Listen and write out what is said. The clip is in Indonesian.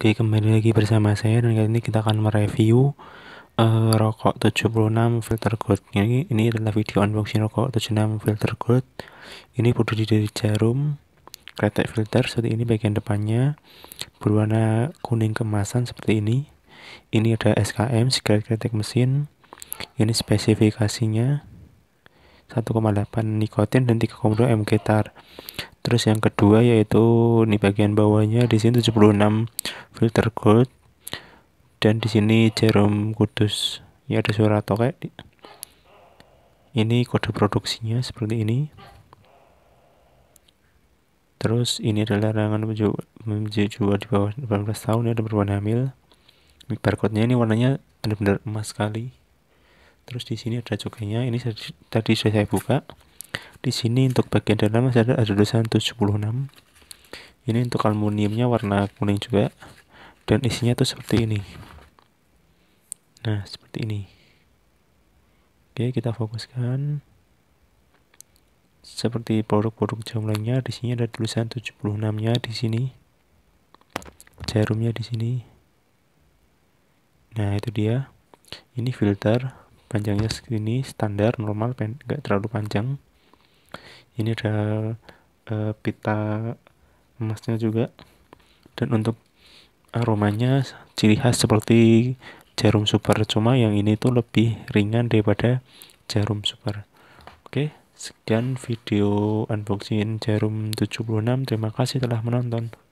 Oke, kembali lagi bersama saya dan kali ini kita akan mereview uh, rokok 76 filter gold. Ini ini adalah video unboxing rokok 76 filter gold. Ini produksi dari Jarum kretek filter seperti ini bagian depannya berwarna kuning kemasan seperti ini. Ini ada SKM sigaret kretek mesin. Ini spesifikasinya 1,8 nikotin dan 3,2 mg tar terus yang kedua yaitu di bagian bawahnya di sini 76 filter gold dan di sini jarum kudus ya ada suara tokek ini kode produksinya seperti ini terus ini adalah larangan menuju jual di bawah 18 tahun ya ada berwarna hamil barcode nya ini warnanya benar-benar emas sekali terus di sini ada cukainya ini tadi sudah saya buka di sini untuk bagian dalam masih ada ada tulisan 76 ini untuk aluminiumnya warna kuning juga dan isinya tuh seperti ini nah seperti ini oke kita fokuskan seperti produk-produk jam lainnya di sini ada tulisan 76-nya di sini. Jarumnya di sini. Nah, itu dia. Ini filter, panjangnya segini, standar normal, enggak terlalu panjang ini ada uh, pita emasnya juga dan untuk aromanya ciri khas seperti jarum super cuma yang ini tuh lebih ringan daripada jarum super oke sekian video unboxing jarum 76 terima kasih telah menonton